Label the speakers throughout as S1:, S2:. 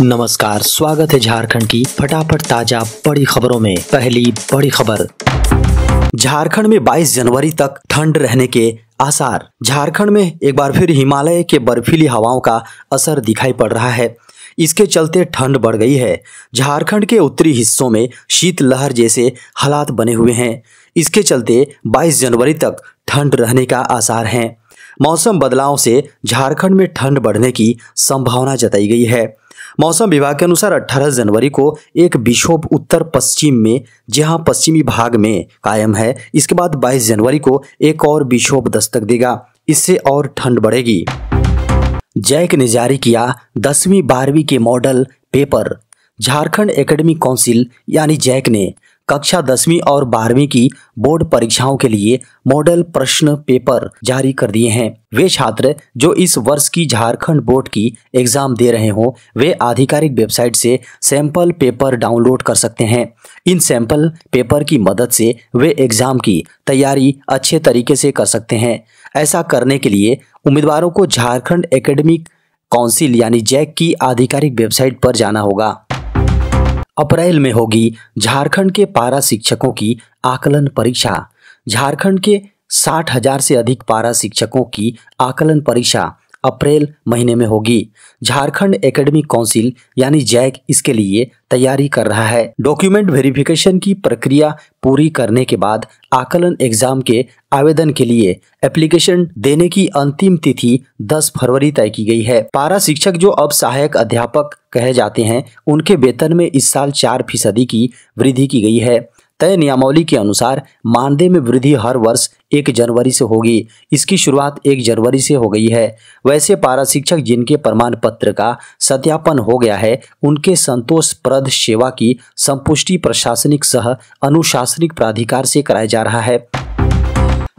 S1: नमस्कार स्वागत है झारखंड की फटाफट ताजा बड़ी खबरों में पहली बड़ी खबर झारखंड में 22 जनवरी तक ठंड रहने के आसार झारखंड में एक बार फिर हिमालय के बर्फीली हवाओं का असर दिखाई पड़ रहा है इसके चलते ठंड बढ़ गई है झारखंड के उत्तरी हिस्सों में शीतलहर जैसे हालात बने हुए हैं इसके चलते 22 जनवरी तक ठंड रहने का आसार हैं मौसम बदलाव से झारखंड में ठंड बढ़ने की संभावना जताई गई है मौसम विभाग के अनुसार 18 जनवरी को एक विक्षोभ उत्तर पश्चिम में जहां पश्चिमी भाग में कायम है इसके बाद 22 जनवरी को एक और विक्षोभ दस्तक देगा इससे और ठंड बढ़ेगी जैक ने जारी किया दसवीं बारहवीं के model paper Jharkhand academic council यानी जैक ने कक्षा दसवीं और बारहवीं की बोर्ड परीक्षाओं के लिए मॉडल प्रश्न पेपर जारी कर दिए हैं वे छात्र जो इस वर्ष की झारखंड बोर्ड की एग्जाम दे रहे हों वे आधिकारिक वेबसाइट से सैंपल पेपर डाउनलोड कर सकते हैं इन सैंपल पेपर की मदद से वे एग्जाम की तैयारी अच्छे तरीके से कर सकते हैं ऐसा करने के लिए उम्मीदवारों को झारखंड एकेडमिक काउंसिल यानी जैक की आधिकारिक वेबसाइट पर जाना होगा अप्रैल में होगी झारखंड के पारा शिक्षकों की आकलन परीक्षा झारखंड के साठ हजार से अधिक पारा शिक्षकों की आकलन परीक्षा अप्रैल महीने में होगी झारखंड एकेडमिक काउंसिल यानी जैक इसके लिए तैयारी कर रहा है डॉक्यूमेंट वेरिफिकेशन की प्रक्रिया पूरी करने के बाद आकलन एग्जाम के आवेदन के लिए एप्लीकेशन देने की अंतिम तिथि 10 फरवरी तय की गई है पारा शिक्षक जो अब सहायक अध्यापक कहे जाते हैं उनके वेतन में इस साल चार फीसदी की वृद्धि की गई है तय नियमावली के अनुसार मानदेय में वृद्धि हर वर्ष एक जनवरी से होगी इसकी शुरुआत एक जनवरी से हो गई है वैसे पारा शिक्षक जिनके प्रमाण पत्र का सत्यापन हो गया है उनके संतोषप्रद सेवा की संपुष्टि प्रशासनिक सह अनुशासनिक प्राधिकार से कराया जा रहा है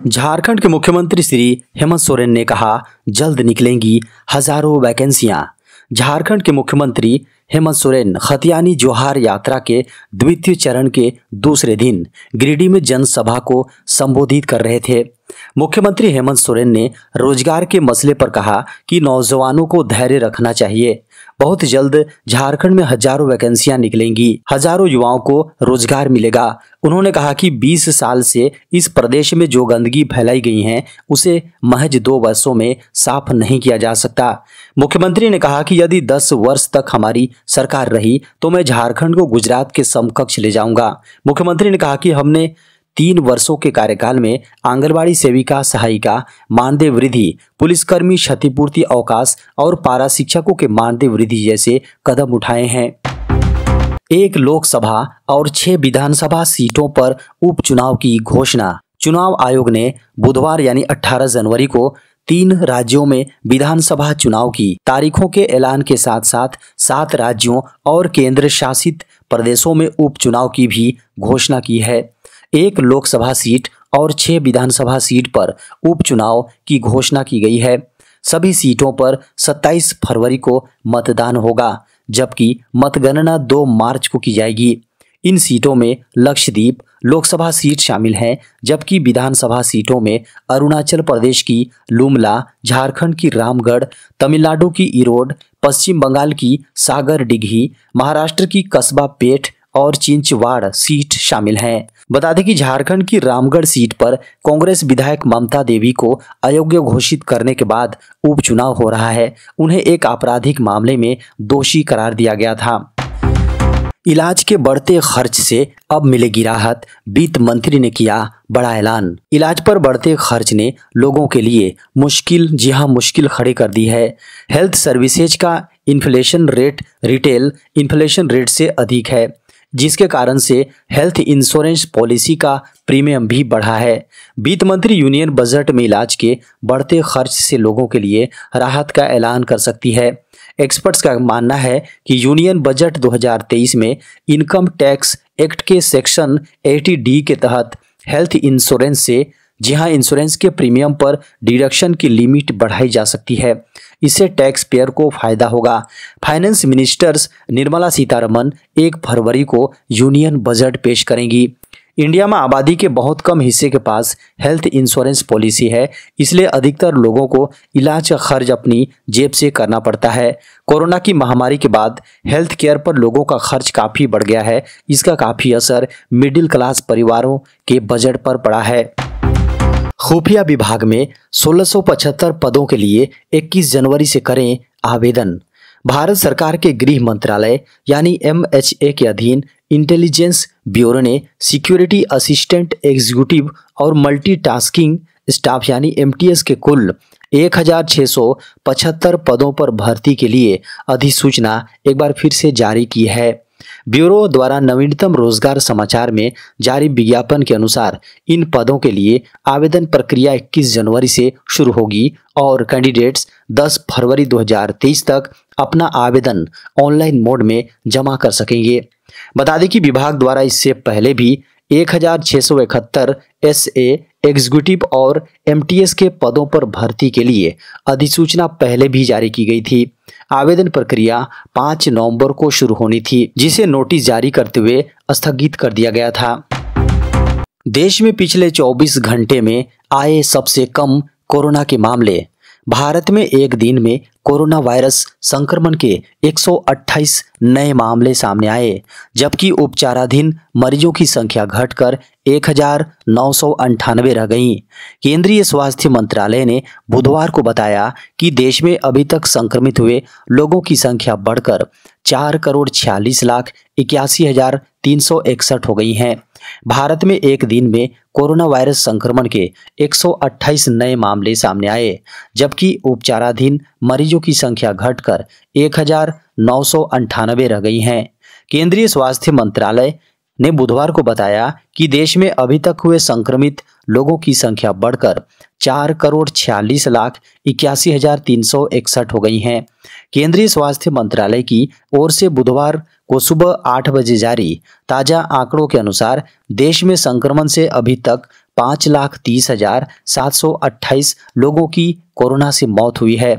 S1: झारखंड के मुख्यमंत्री श्री हेमंत सोरेन ने कहा जल्द निकलेंगी हजारों वैकेंसियां झारखंड के मुख्यमंत्री हेमंत सोरेन खतियानी जोहार यात्रा के द्वितीय चरण के दूसरे दिन गिरिडीह में जनसभा को संबोधित कर रहे थे मुख्यमंत्री हेमंत सोरेन ने रोजगार के मसले पर कहा कि नौजवानों को धैर्य रखना चाहिए बहुत जल्द झारखंड में हजारों वैकेंसियां निकलेंगी हजारों युवाओं को रोजगार मिलेगा उन्होंने कहा कि 20 साल से इस प्रदेश में जो गंदगी फैलाई गई है उसे महज दो वर्षों में साफ नहीं किया जा सकता मुख्यमंत्री ने कहा कि यदि 10 वर्ष तक हमारी सरकार रही तो मैं झारखंड को गुजरात के समकक्ष ले जाऊंगा मुख्यमंत्री ने कहा कि हमने तीन वर्षों के कार्यकाल में आंगनबाड़ी सेविका सहायिका मानदेय वृद्धि पुलिसकर्मी क्षतिपूर्ति अवकाश और पारा शिक्षकों के मानदेय वृद्धि जैसे कदम उठाए हैं एक लोकसभा और छह विधानसभा सीटों पर उपचुनाव की घोषणा चुनाव आयोग ने बुधवार यानी 18 जनवरी को तीन राज्यों में विधानसभा चुनाव की तारीखों के ऐलान के साथ साथ सात राज्यों और केंद्र शासित प्रदेशों में उपचुनाव की भी घोषणा की है एक लोकसभा सीट और छह विधानसभा सीट पर उपचुनाव की घोषणा की गई है सभी सीटों पर 27 फरवरी को मतदान होगा जबकि मतगणना 2 मार्च को की जाएगी इन सीटों में लक्षद्वीप लोकसभा सीट शामिल हैं जबकि विधानसभा सीटों में अरुणाचल प्रदेश की लुमला झारखंड की रामगढ़ तमिलनाडु की इरोड पश्चिम बंगाल की सागर डिघी महाराष्ट्र की कस्बा पेठ और चिंचवाड़ सीट शामिल हैं बता दें कि झारखंड की रामगढ़ सीट पर कांग्रेस विधायक ममता देवी को अयोग्य घोषित करने के बाद उपचुनाव हो रहा है उन्हें एक आपराधिक मामले में दोषी करार दिया गया था इलाज के बढ़ते खर्च से अब मिलेगी राहत वित्त मंत्री ने किया बड़ा ऐलान इलाज पर बढ़ते खर्च ने लोगों के लिए मुश्किल जी हाँ मुश्किल खड़ी कर दी है हेल्थ सर्विसेज का inflation rate retail inflation rate से अधिक है जिसके कारण से हेल्थ इंश्योरेंस पॉलिसी का प्रीमियम भी बढ़ा है वित्त मंत्री यूनियन बजट में इलाज के बढ़ते खर्च से लोगों के लिए राहत का ऐलान कर सकती है एक्सपर्ट्स का मानना है कि यूनियन बजट 2023 में इनकम टैक्स एक्ट के सेक्शन 80 डी के तहत हेल्थ इंश्योरेंस से जी हाँ इंश्योरेंस के प्रीमियम पर डिडक्शन की लिमिट बढ़ाई जा सकती है इससे टैक्स पेयर को फायदा होगा फाइनेंस मिनिस्टर्स निर्मला सीतारमन एक फरवरी को यूनियन बजट पेश करेंगी इंडिया में आबादी के बहुत कम हिस्से के पास हेल्थ इंश्योरेंस पॉलिसी है इसलिए अधिकतर लोगों को इलाज का खर्च अपनी जेब से करना पड़ता है कोरोना की महामारी के बाद हेल्थ केयर पर लोगों का खर्च काफ़ी बढ़ गया है इसका काफ़ी असर मिडिल क्लास परिवारों के बजट पर पड़ा है खुफिया विभाग में 1675 पदों के लिए 21 जनवरी से करें आवेदन भारत सरकार के गृह मंत्रालय यानी एम के अधीन इंटेलिजेंस ब्यूरो ने सिक्योरिटी असिस्टेंट एग्जीक्यूटिव और मल्टीटास्किंग स्टाफ यानी एम के कुल 1675 पदों पर भर्ती के लिए अधिसूचना एक बार फिर से जारी की है ब्यूरो द्वारा नवीनतम रोजगार समाचार में जारी विज्ञापन के अनुसार इन पदों के लिए आवेदन प्रक्रिया 21 जनवरी से शुरू होगी और कैंडिडेट्स 10 फरवरी 2023 तक अपना आवेदन ऑनलाइन मोड में जमा कर सकेंगे बता दें कि विभाग द्वारा इससे पहले भी एक हजार छः सौ इकहत्तर एस ए एग्जीक्यूटिव और एमटीएस के पदों पर भर्ती के लिए अधिसूचना पहले भी जारी की गई थी आवेदन प्रक्रिया 5 नवंबर को शुरू होनी थी जिसे नोटिस जारी करते हुए स्थगित कर दिया गया था देश में पिछले 24 घंटे में आए सबसे कम कोरोना के मामले भारत में एक दिन में कोरोना वायरस संक्रमण के 128 नए मामले सामने आए जबकि उपचाराधीन मरीजों की संख्या घटकर एक रह गई केंद्रीय स्वास्थ्य मंत्रालय ने बुधवार को बताया कि देश में अभी तक संक्रमित हुए लोगों की संख्या बढ़कर चार करोड़ छियालीस लाख इक्यासी हजार तीन सौ इकसठ हो गई है भारत में एक दिन में कोरोना वायरस संक्रमण के 128 नए मामले सामने आए जबकि उपचाराधीन मरीजों की संख्या घटकर एक रह गई हैं केंद्रीय स्वास्थ्य मंत्रालय ने बुधवार को बताया कि देश में अभी तक हुए संक्रमित लोगों की संख्या बढ़कर 4 करोड़ छियालीस लाख इक्यासी हजार तीन हो गई हैं केंद्रीय स्वास्थ्य मंत्रालय की ओर से बुधवार को सुबह आठ बजे जारी ताज़ा आंकड़ों के अनुसार देश में संक्रमण से अभी तक पाँच लाख तीस हजार सात सौ अट्ठाईस लोगों की कोरोना से मौत हुई है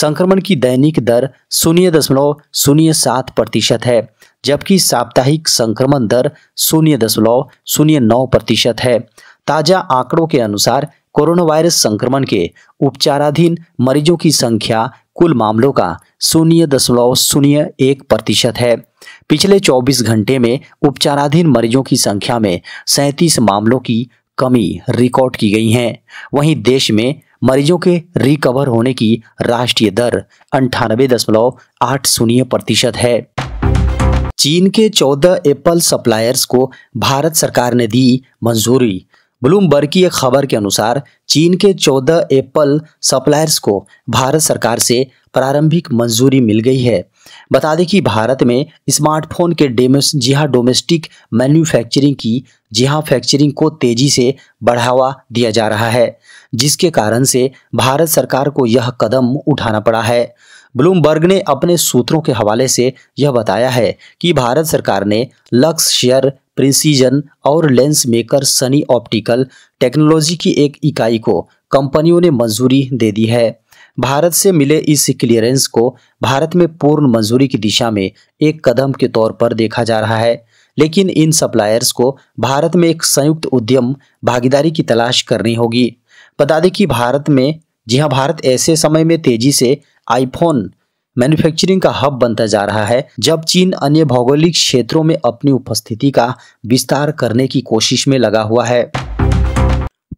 S1: संक्रमण की दैनिक दर शून्य दशमलव शून्य सात प्रतिशत है जबकि साप्ताहिक संक्रमण दर शून्य दशमलव शून्य नौ प्रतिशत है ताज़ा आंकड़ों के अनुसार कोरोना वायरस संक्रमण के उपचाराधीन मरीजों की संख्या कुल मामलों का शून्य दशमलव शून्य एक प्रतिशत है पिछले 24 घंटे में उपचाराधीन मरीजों की संख्या में सैंतीस मामलों की कमी रिकॉर्ड की गई है वहीं देश में मरीजों के रिकवर होने की राष्ट्रीय दर अंठानबे दशमलव आठ शून्य प्रतिशत है चीन के 14 एप्पल सप्लायर्स को भारत सरकार ने दी मंजूरी ब्लूमबर्ग की एक खबर के अनुसार चीन के 14 एप्पल सप्लायर्स को भारत सरकार से प्रारंभिक मंजूरी मिल गई है बता दें कि भारत में स्मार्टफोन के डेमे जिहा डोमेस्टिक मैन्युफैक्चरिंग की जिहा फैक्चरिंग को तेजी से बढ़ावा दिया जा रहा है जिसके कारण से भारत सरकार को यह कदम उठाना पड़ा है ब्लूमबर्ग ने अपने सूत्रों के हवाले से यह बताया है कि भारत सरकार ने लक्स शेयर प्रिसीजन और lens maker Sunny optical technology की एक इकाई को कंपनियों ने मंजूरी दे दी है भारत से मिले इस क्लियरेंस को भारत में पूर्ण मंजूरी की दिशा में एक कदम के तौर पर देखा जा रहा है लेकिन इन सप्लायर्स को भारत में एक संयुक्त उद्यम भागीदारी की तलाश करनी होगी बता दें कि भारत में जी हाँ भारत ऐसे समय में तेजी से आईफोन मैन्युफैक्चरिंग का हब बनता जा रहा है जब चीन अन्य भौगोलिक क्षेत्रों में अपनी उपस्थिति का विस्तार करने की कोशिश में लगा हुआ है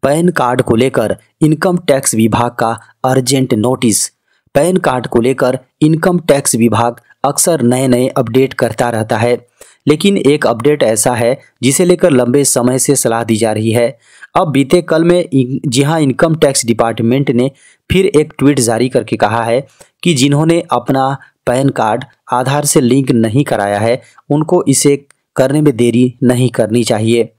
S1: पैन कार्ड को लेकर इनकम टैक्स विभाग का अर्जेंट नोटिस पैन कार्ड को लेकर इनकम टैक्स विभाग अक्सर नए नए अपडेट करता रहता है लेकिन एक अपडेट ऐसा है जिसे लेकर लंबे समय से सलाह दी जा रही है अब बीते कल में जी हाँ इनकम टैक्स डिपार्टमेंट ने फिर एक ट्वीट जारी करके कहा है कि जिन्होंने अपना पैन कार्ड आधार से लिंक नहीं कराया है उनको इसे करने में देरी नहीं करनी चाहिए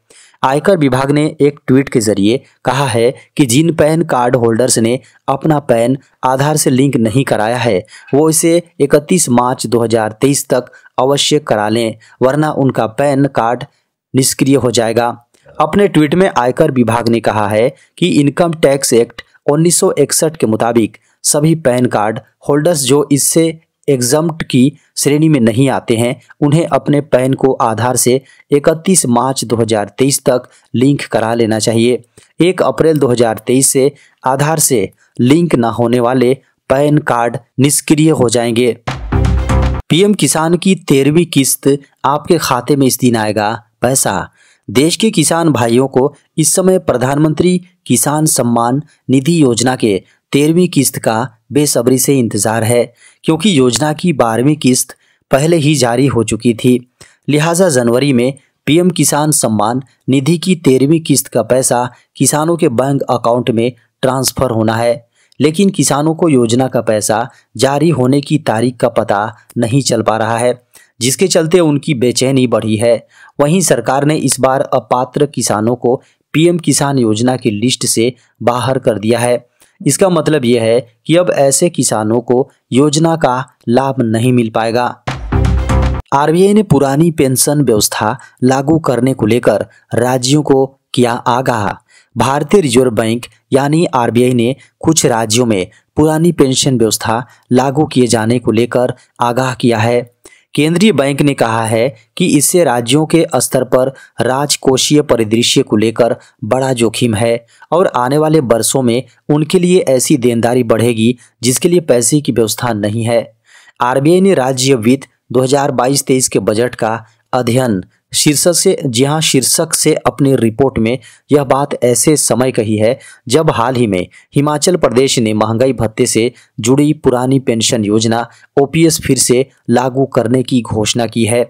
S1: आयकर विभाग ने एक ट्वीट के जरिए कहा है कि जिन पैन कार्ड होल्डर्स ने अपना पैन आधार से लिंक नहीं कराया है वो इसे 31 मार्च 2023 तक अवश्य करा लें वरना उनका पैन कार्ड निष्क्रिय हो जाएगा अपने ट्वीट में आयकर विभाग ने कहा है कि इनकम टैक्स एक्ट उन्नीस के मुताबिक सभी पैन कार्ड होल्डर्स जो इससे एग्जाम की श्रेणी में नहीं आते हैं उन्हें अपने पैन को आधार से 31 मार्च 2023 तक लिंक करा लेना चाहिए 1 अप्रैल 2023 से आधार से लिंक न होने वाले पैन कार्ड निष्क्रिय हो जाएंगे पीएम किसान की तेरहवीं किस्त आपके खाते में इस दिन आएगा पैसा देश के किसान भाइयों को इस समय प्रधानमंत्री किसान सम्मान निधि योजना के तेरहवीं किस्त का बेसब्री से इंतज़ार है क्योंकि योजना की बारहवीं किस्त पहले ही जारी हो चुकी थी लिहाजा जनवरी में पीएम किसान सम्मान निधि की तेरहवीं किस्त का पैसा किसानों के बैंक अकाउंट में ट्रांसफ़र होना है लेकिन किसानों को योजना का पैसा जारी होने की तारीख का पता नहीं चल पा रहा है जिसके चलते उनकी बेचैनी बढ़ी है वहीं सरकार ने इस बार अपात्र किसानों को पीएम किसान योजना की लिस्ट से बाहर कर दिया है इसका मतलब यह है कि अब ऐसे किसानों को योजना का लाभ नहीं मिल पाएगा आरबीआई ने पुरानी पेंशन व्यवस्था लागू करने को लेकर राज्यों को किया आगाह भारतीय रिजर्व बैंक यानी आरबीआई ने कुछ राज्यों में पुरानी पेंशन व्यवस्था लागू किए जाने को लेकर आगाह किया है केंद्रीय बैंक ने कहा है कि इससे राज्यों के स्तर पर राजकोषीय परिदृश्य को लेकर बड़ा जोखिम है और आने वाले वर्षों में उनके लिए ऐसी देनदारी बढ़ेगी जिसके लिए पैसे की व्यवस्था नहीं है आरबीआई ने राज्य वित्त 2022-23 के बजट का अध्ययन शीर्षक से जी हाँ शीर्षक से अपनी रिपोर्ट में यह बात ऐसे समय कही है जब हाल ही में हिमाचल प्रदेश ने महंगाई भत्ते से जुड़ी पुरानी पेंशन योजना ओपीएस फिर से लागू करने की घोषणा की है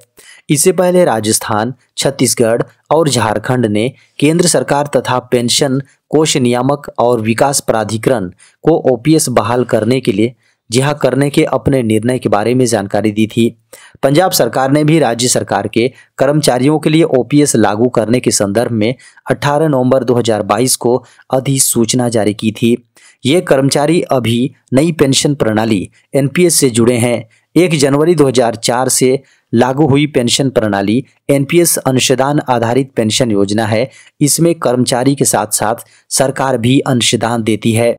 S1: इससे पहले राजस्थान छत्तीसगढ़ और झारखंड ने केंद्र सरकार तथा पेंशन कोष नियामक और विकास प्राधिकरण को ओपीएस बहाल करने के लिए जिहा करने के अपने निर्णय के बारे में जानकारी दी थी पंजाब सरकार ने भी राज्य सरकार के कर्मचारियों के लिए ओपीएस लागू करने के संदर्भ में 18 नवंबर 2022 को अधिसूचना जारी की थी ये कर्मचारी अभी नई पेंशन प्रणाली एनपीएस से जुड़े हैं एक जनवरी 2004 से लागू हुई पेंशन प्रणाली एनपीएस अंशदान आधारित पेंशन योजना है इसमें कर्मचारी के साथ साथ सरकार भी अंशदान देती है